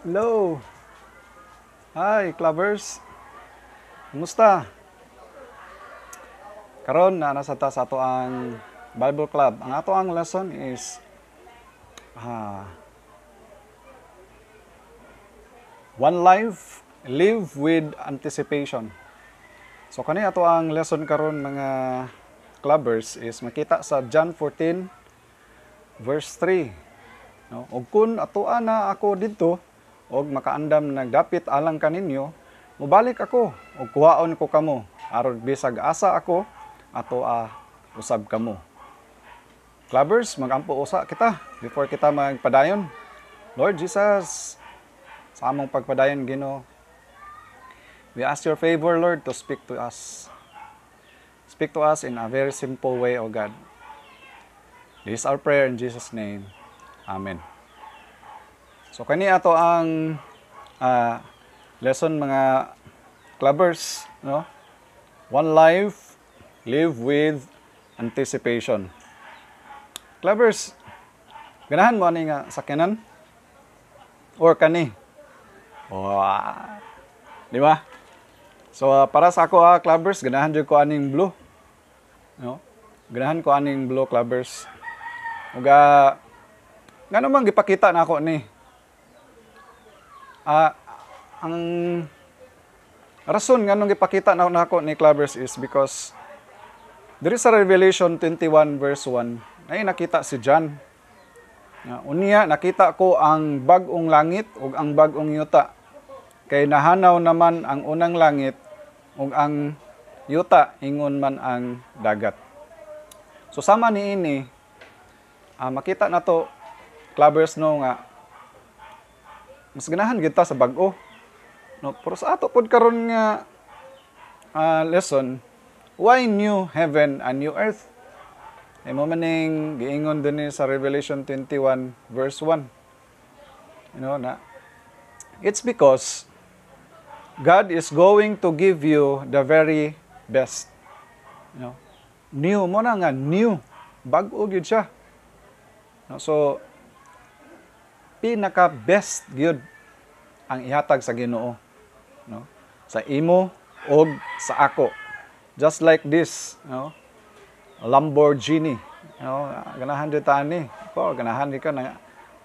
Hello! Hi, clubbers! Kumusta? Karon na nasa ta sa ang Bible Club. Ang ato ang lesson is ah, One life, live with anticipation. So kani ato ang lesson karon mga clubbers is makita sa John 14 verse 3. No? Og kun ato ana ako didto, og makaandam nagdapit alang kaninyo, mubalik ako og kuhaon ko kamo aron bisag asa ako ato a uh, usab kamo. Clubbers, magampo usa kita before kita magpadayon. Lord Jesus, sa among pagpadayon Ginoo, we ask your favor Lord to speak to us. Speak to us in a very simple way, O God. This is our prayer in Jesus' name. Amen. So kani ato ang uh, lesson mga clubbers, no? One life, live with anticipation. Clubbers, ganahan mo ani nga sakyanan or kani. Wow. Ah, di ba? So uh, para sa ako ah, clubbers, ganahan jud ko aning blue. No? Ganahan ko aning blue clubbers. Uga ngano man gipakita na ako ni uh, ang rason nga nung ipakita na nako ni Clavers is because there is a Revelation 21 verse 1 ay nakita si John. Na, ah, unya, nakita ko ang bagong langit ug ang bagong yuta. Kay nahanaw naman ang unang langit ug ang yuta ingon man ang dagat. So sama ni ini, uh, makita na to clubbers no nga mas ganahan gyud sa bag-o. No, pero sa ato pod karon nga uh, lesson, why new heaven and new earth? Ay mo maning giingon din sa Revelation 21 verse 1. You know na? It's because God is going to give you the very best. You know? New mo na nga, new. Bago gyud siya. No, so, pinaka best gyud ang ihatag sa Ginoo no sa imo og sa ako just like this no Lamborghini no ganahan di ta ani ko ganahan di ka na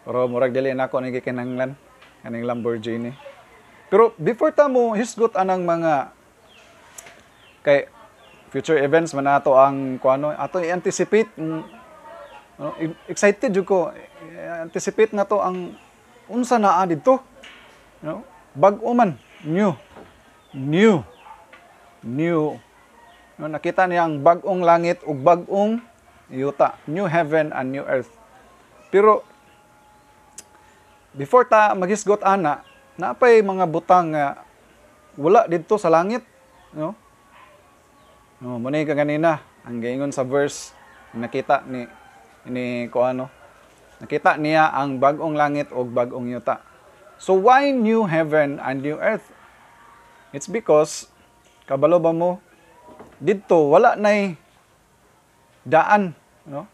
pero murag dili na ko ning kinanglan kaning Lamborghini pero before ta mo hisgot anang mga kay future events man ato ang kuano ato i-anticipate mm, ano, Excited jud ko. Eh, anticipate na to ang unsa naa didto. No? Bag-o man, new. New. New. No, nakita niya ang bag-ong langit ug bag-ong yuta, new heaven and new earth. Pero before ta maghisgot ana, napay mga butang nga uh, wala didto sa langit, no? No, muna ka ganina ang giingon sa verse nakita ni ini ko ano nakita niya ang bagong langit ug bagong yuta so why new heaven and new earth it's because kabalo ba mo didto wala nay daan no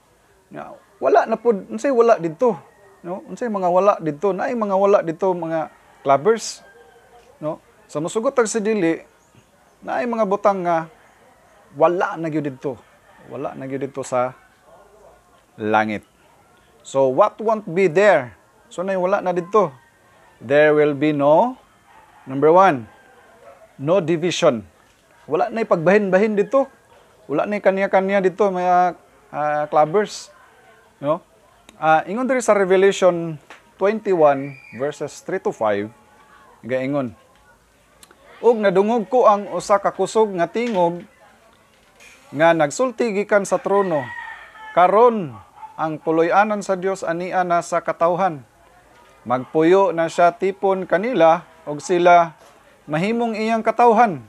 Nga, wala na pud unsay wala didto no unsay mga wala didto naay mga wala didto mga clubbers no sa musugot tag sa dili naay mga butang nga wala na gyud didto wala na gyud didto sa langit. So, what won't be there? So, na wala na dito. There will be no, number one, no division. Wala na pagbahin-bahin dito. Wala na kanya-kanya dito, mga uh, clubbers. You Uh, ah, ingon diri sa Revelation 21 verses 3 to 5, gaingon. Ug nadungog ko ang usa ka kusog nga tingog nga nagsulti gikan sa trono. Karon ang puloy-anan sa Dios ania na sa katawhan. Magpuyo na siya tipon kanila og sila mahimong iyang katawhan.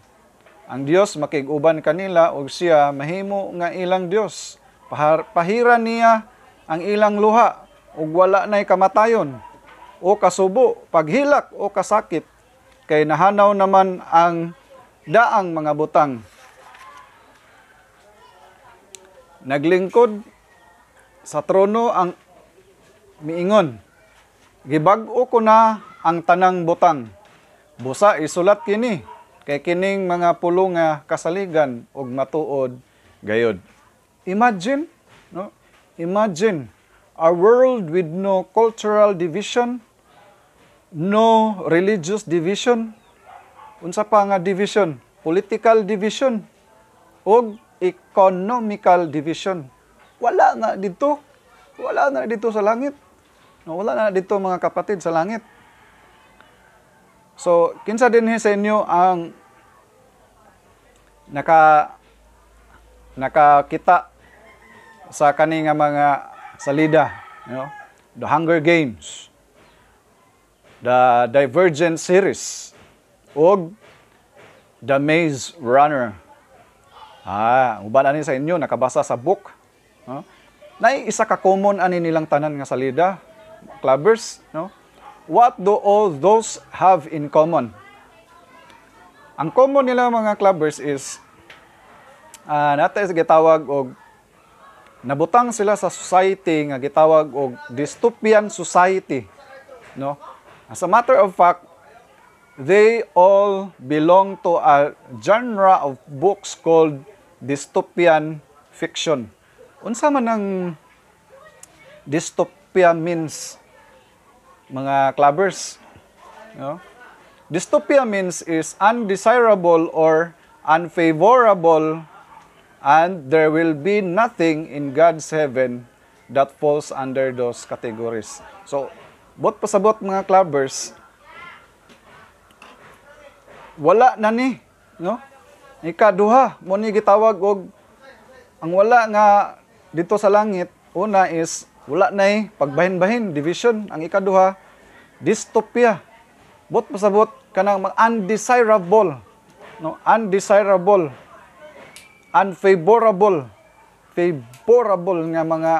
Ang Dios makiguban kanila og siya mahimo nga ilang Dios. Pahar, pahira niya ang ilang luha og wala nay kamatayon o kasubo, paghilak o kasakit kay nahanaw naman ang daang mga butang. Naglingkod sa trono ang miingon, Gibag-o ko na ang tanang butang. Busa isulat kini kay kining mga pulong nga kasaligan og matuod gayod. Imagine, no? Imagine a world with no cultural division, no religious division, unsa pa nga division? Political division og economical division. Wala na dito. Wala na dito sa langit. Wala na dito mga kapatid sa langit. So, kinsa din sa inyo ang naka nakakita sa kaning mga salida, you know? The Hunger Games, the Divergent series, Og The Maze Runner. Ah, uban ani sa inyo nakabasa sa book No? Na isa ka common ani nilang tanan nga salida, clubbers, no? What do all those have in common? Ang common nila mga clubbers is uh, ah, natay sa gitawag og nabutang sila sa society nga gitawag og dystopian society, no? As a matter of fact, they all belong to a genre of books called dystopian fiction. Unsa man ang dystopia means mga clubbers? No? Dystopia means is undesirable or unfavorable and there will be nothing in God's heaven that falls under those categories. So, bot pasabot mga clubbers, wala na ni, no? Ikaduha, mo ni gitawag og ang wala nga dito sa langit, una is wala nay pagbahin-bahin, division. Ang ikaduha, dystopia. Bot pasabot kanang undesirable, no? Undesirable, unfavorable, favorable nga mga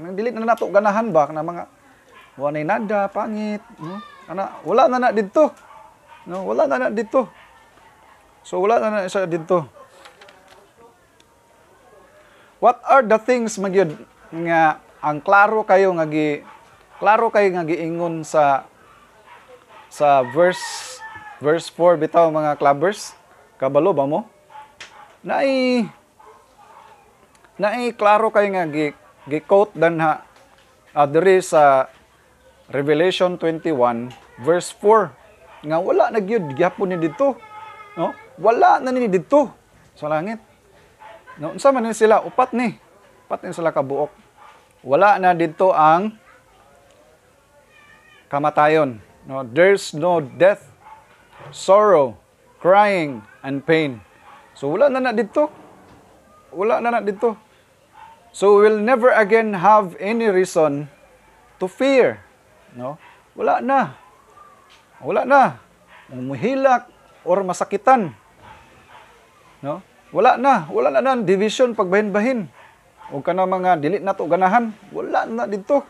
nang dili na nato ganahan ba na mga wala nay nada, pangit, no? Ana, wala na na dito. No, wala na na dito. So wala na na siya dito. What are the things magyud nga ang klaro kayo nga gi klaro kayo nga giingon sa sa verse verse 4 bitaw mga clubbers? Kabalo ba mo? nai nai klaro kayo nga gi gi-quote danha uh, diri sa Revelation 21 verse 4 nga wala nagyud gyud gyapon ni dito no wala na ni didto sa langit No, unsa man sila upat ni. Upat ni sila ka buok. Wala na dito ang kamatayon. No, there's no death, sorrow, crying and pain. So wala na na dito. Wala na na dito. So we'll never again have any reason to fear. No? Wala na. Wala na. Umihilak or masakitan. No? Wala na, wala na na division pagbahin-bahin. O kana mga dili na to ganahan, wala na dito.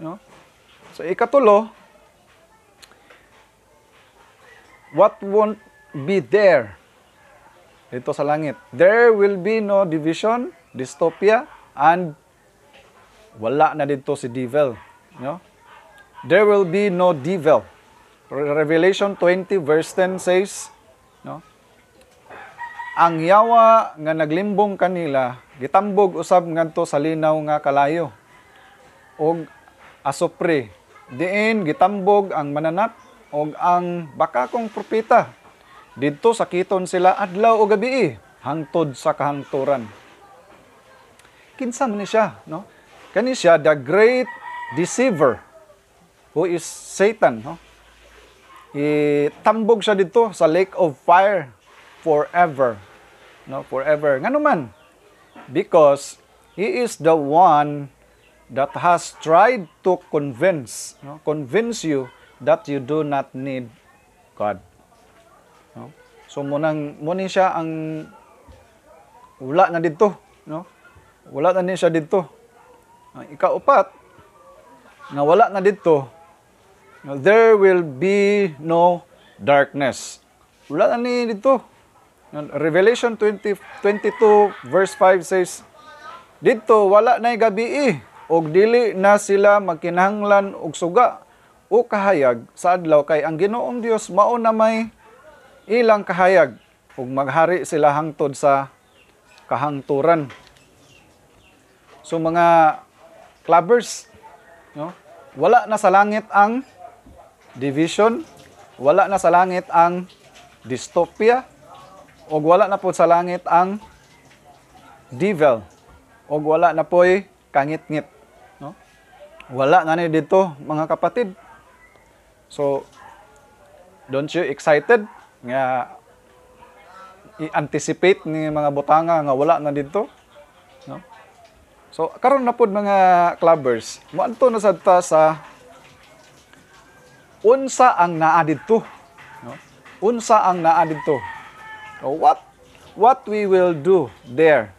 No? So ikatulo, what won't be there dito sa langit. There will be no division, dystopia, and wala na dito si devil. No? There will be no devil. Revelation 20 verse 10 says, ang yawa nga naglimbong kanila, gitambog usab ngadto sa linaw nga kalayo. Og asopre, diin gitambog ang mananap og ang bakakong propeta. Didto sa kiton sila adlaw o gabi hangtod sa kahangturan. Kinsa man siya, no? Kani siya the great deceiver who is Satan, no? Itambog siya didto sa lake of fire forever no forever ngano man because he is the one that has tried to convince no, convince you that you do not need God no so munang muni siya ang wala na dito no wala na ni siya dito ang ikaupat na wala na dito no, there will be no darkness wala na ni dito Revelation 20, 22 verse 5 says, Dito wala na'y gabi eh, og dili na sila magkinahanglan og suga o kahayag sa adlaw kay ang Ginoong Dios mao na may ilang kahayag ug maghari sila hangtod sa kahangturan. So mga clubbers, no? Wala na sa langit ang division, wala na sa langit ang dystopia, og wala na po sa langit ang devil og wala na po'y kangit-ngit no wala na ni dito mga kapatid so don't you excited nga i-anticipate ni mga butanga nga wala na dito no so karon na pud mga clubbers moadto na sad ta sa unsa ang naa didto no unsa ang naa didto Oh, what what we will do there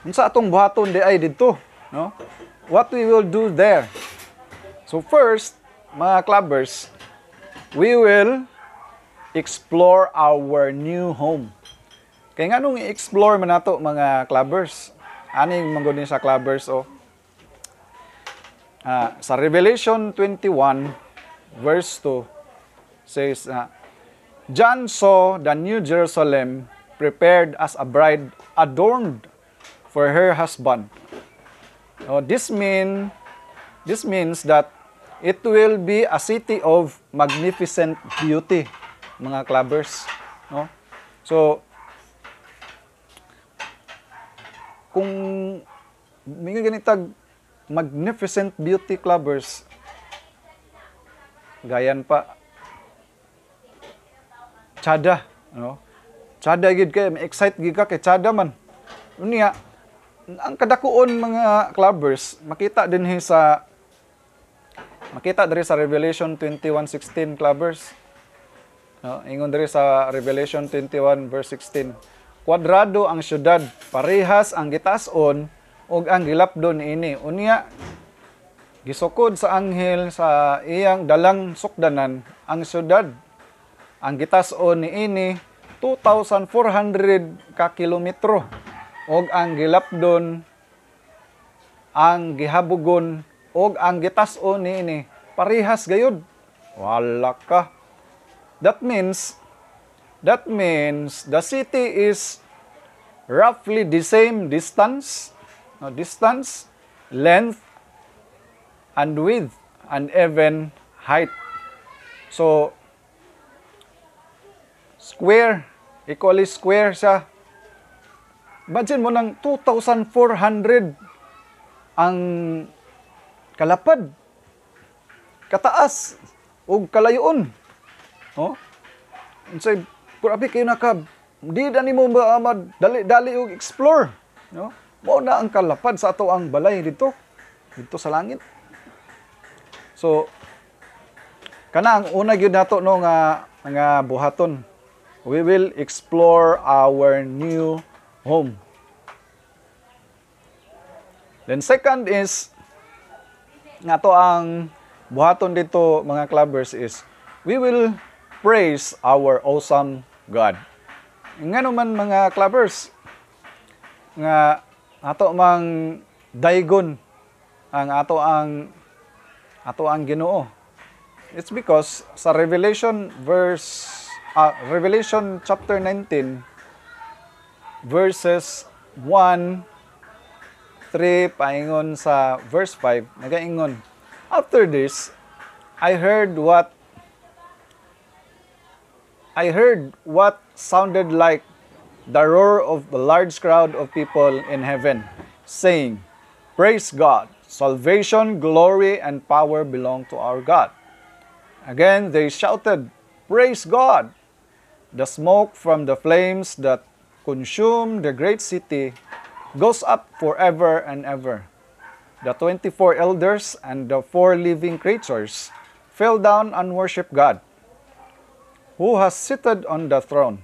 unsa atong buhaton di ay didto no what we will do there so first mga clubbers we will explore our new home kay nganong i-explore man nato mga clubbers aning manggod sa clubbers oh uh, sa Revelation 21 verse 2 says na uh, John saw the New Jerusalem prepared as a bride adorned for her husband. Now, this, mean, this means that it will be a city of magnificent beauty, mga clubbers. No? So, kung mga ganitag magnificent beauty clubbers, gayan pa chada no chada gid kay excite gid ka kay chada man unya ang kadakuon mga clubbers makita din he sa makita diri sa Revelation 21:16 clubbers no ingon diri sa Revelation 21 verse 16 kwadrado ang syudad parehas ang gitas-on ug ang gilapdon ini unya gisukod sa anghel sa iyang dalang sukdanan ang syudad ang gitas gitason niini 2,400 ka kilometro og ang gilapdon ang gihabugon og ang gitas gitason niini parehas gayud. Wala ka. That means that means the city is roughly the same distance, no, distance, length, and width, and even height. So, square equally square siya budget mo ng 2,400 ang kalapad kataas o no? oh unsay grabe kayo nakab di na nimo maamad ah, dali dali og explore no mo na ang kalapad sa ato ang balay dito dito sa langit so kana ang una gyud nato no nga nga buhaton we will explore our new home. Then second is, nga to ang buhaton dito mga clubbers is, we will praise our awesome God. Nga naman mga clubbers, nga ato mang daigon ang ato ang ato ang Ginoo. It's because sa Revelation verse uh, Revelation chapter 19 verses 1 3 paingon sa verse 5 nagaingon After this I heard what I heard what sounded like the roar of a large crowd of people in heaven saying Praise God salvation glory and power belong to our God Again they shouted Praise God the smoke from the flames that consume the great city goes up forever and ever. The 24 elders and the four living creatures fell down and worshiped God, who has seated on the throne.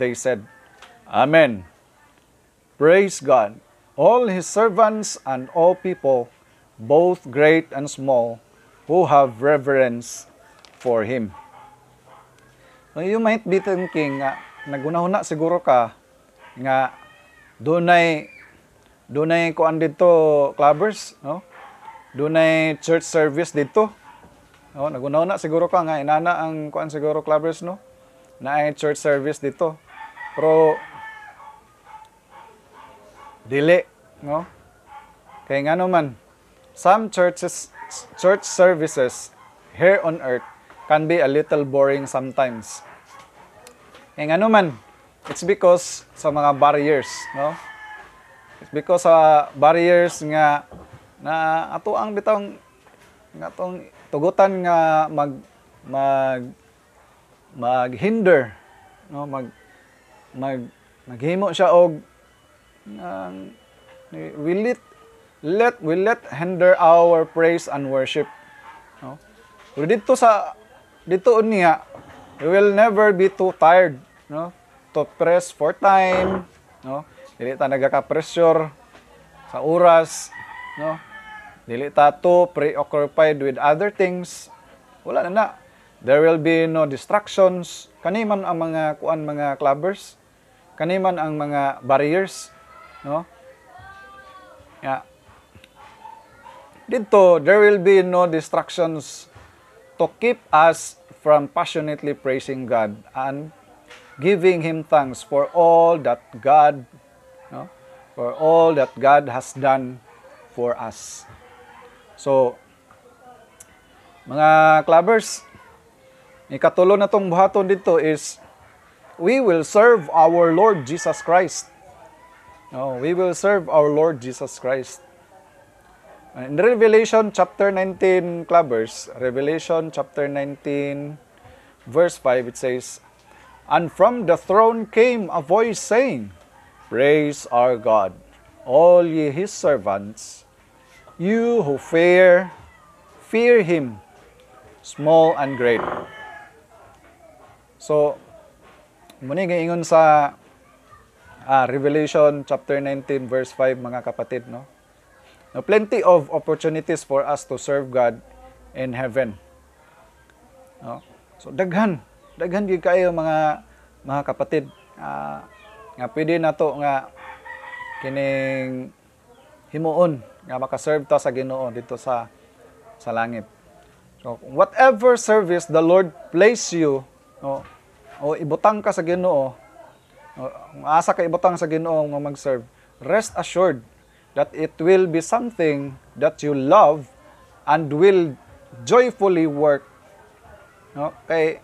They said, Amen. Praise God, all his servants and all people, both great and small, who have reverence for him. Oh, you might be thinking nga ah, nagunahuna siguro ka nga dunay dunay ko andito clubbers no dunay church service dito no nagunahuna siguro ka nga inana ang kuan siguro clubbers no naay church service dito pero dili no kay ngano man some churches church services here on earth can be a little boring sometimes. And ano man, it's because sa mga barriers, no? It's because sa uh, barriers nga na ato ang bitong nga tong tugutan nga mag mag mag hinder, no mag mag naghimo siya og um, will it let will let hinder our praise and worship no pero dito sa dito niya, you will never be too tired, no? To press for time, no? Dili ta nagaka-pressure sa oras, no? Dili ta to preoccupied with other things. Wala na na. There will be no distractions. Kaniman ang mga kuan mga clubbers. Kaniman ang mga barriers, no? Yeah. Dito, there will be no distractions to keep us from passionately praising God and giving Him thanks for all that God, no, for all that God has done for us. So, mga clubbers, ikatulo na tong buhaton dito is we will serve our Lord Jesus Christ. No, we will serve our Lord Jesus Christ. Ah, in Revelation chapter 19, clubbers, Revelation chapter 19, verse 5, it says, And from the throne came a voice saying, Praise our God, all ye his servants, you who fear, fear him, small and great. So, muni ngayon sa uh, Revelation chapter 19 verse 5 mga kapatid, no? Now, plenty of opportunities for us to serve God in heaven. No? So daghan, daghan gyud kayo mga mga kapatid uh, nga pwede nato nga kining himuon nga makaserve ta sa Ginoo dito sa sa langit. So whatever service the Lord place you no, o ibutang ka sa Ginoo, no, asa ka ibutang sa Ginoo nga mag-serve, rest assured that it will be something that you love and will joyfully work. Okay.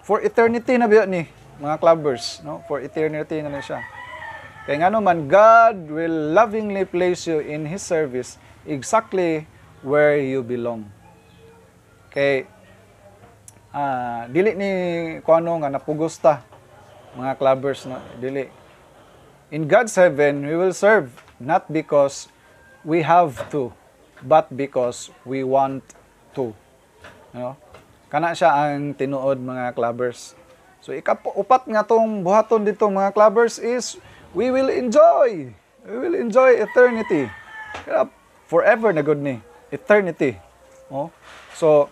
for eternity na biya ni mga clubbers, no? For eternity na ni siya. Kay nga naman, God will lovingly place you in His service exactly where you belong. Okay. ah, dili ni kuano nga napugos mga clubbers no dili in God's heaven, we will serve not because we have to, but because we want to. You know? Kana siya ang tinuod mga clubbers. So ikap upat nga tong buhaton dito mga clubbers is we will enjoy. We will enjoy eternity. Forever na good ni. Eternity. Oh. So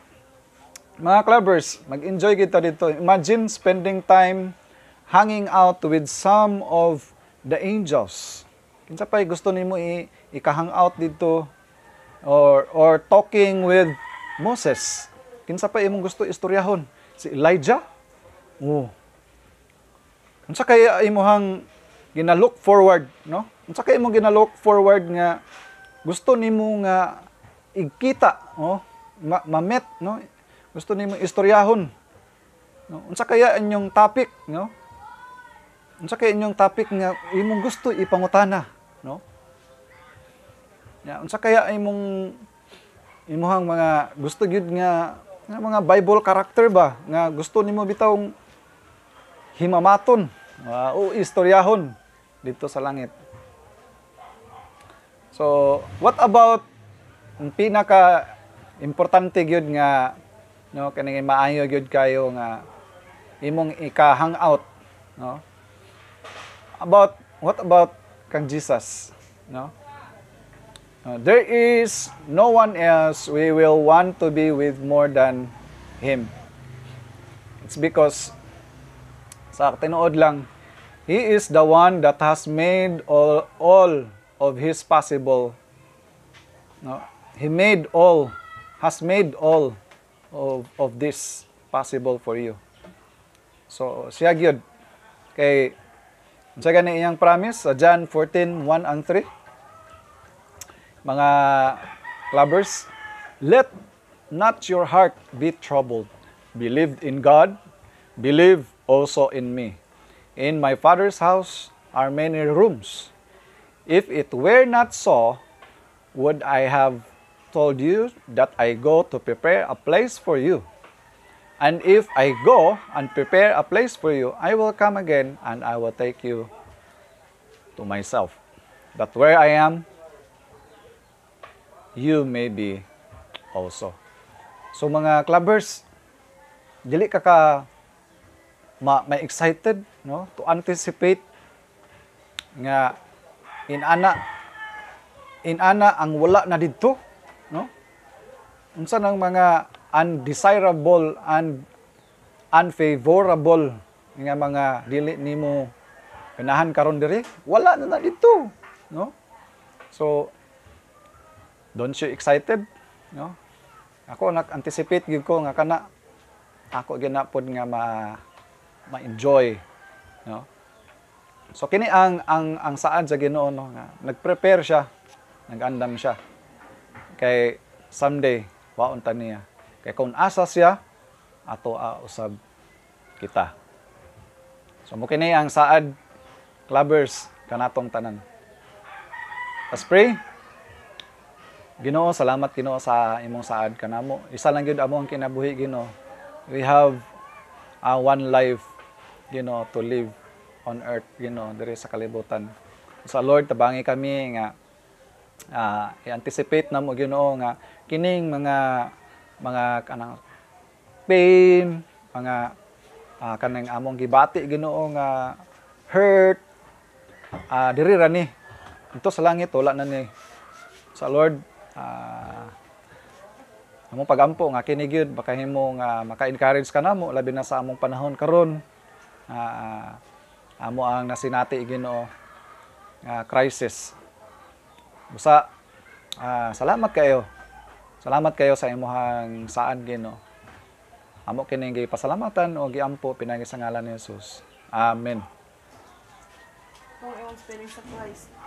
mga clubbers, mag-enjoy kita dito. Imagine spending time hanging out with some of the angels. Kinsa pay gusto nimo i ikahang out dito or or talking with Moses. Kinsa pa imong gusto istoryahon? Si Elijah? Oh. Unsa kay imuhang gina-look forward, no? Unsa kay imong gina-look forward nga gusto nimo nga igkita, oh, ma mamet, no? Gusto nimo istoryahon. No? Unsa kaya inyong topic, no? Unsa kay inyong topic nga imong gusto ipangutana? no? yeah, unsa kaya imong imong mga gusto gyud nga mga Bible character ba nga gusto nimo bitawng himamaton uh, o istoryahon dito sa langit. So, what about ang pinaka importante gyud nga no kani maayo gyud kayo nga imong ika hangout no about what about kang Jesus. No? Uh, there is no one else we will want to be with more than Him. It's because sa tinuod lang, He is the one that has made all, all of His possible. No? He made all, has made all of, of this possible for you. So, siya yun. Kay, sa gani iyang promise sa John 14:1 and 3. Mga lovers, let not your heart be troubled. Believe in God, believe also in me. In my Father's house are many rooms. If it were not so, would I have told you that I go to prepare a place for you? And if I go and prepare a place for you, I will come again and I will take you to myself. That where I am, you may be also. So mga clubbers, dili ka ka ma, ma excited no to anticipate nga in ana in ana ang wala na didto no unsa nang mga undesirable and unfavorable nga mga dili nimo pinahan karon diri wala na na dito no so don't you excited no ako nak anticipate gyud ko nga kana ako ginapod nga ma ma-enjoy no so kini ang ang ang saad sa Ginoo no nga nagprepare siya nagandam siya kay someday waon ta niya kaya kung asa siya, ato a usab kita. So mo kini ang saad clubbers kanatong tanan. Let's pray. Ginoo, salamat Ginoo sa imong saad kanamo. Isa lang gyud amo ang kinabuhi Ginoo. We have a uh, one life Ginoo to live on earth Ginoo diri sa kalibutan. Sa so, Lord tabangi kami nga uh, i-anticipate namo Ginoo nga kining mga mga kanang pain, mga uh, kanang among gibati Ginoo nga uh, hurt uh, diri ra ni. Ito sa langit wala na ni sa Lord uh, among pagampo nga kini gyud baka himo nga uh, maka-encourage ka namo labi na sa among panahon karon. Uh, amo ang nasinati Ginoo nga uh, crisis. Busa uh, salamat kayo Salamat kayo sa imuhang saan Ginoo. Amo kini gi pasalamatan o giampo pinagi sa ngalan ni Jesus. Amen. Oh, it sa Christ.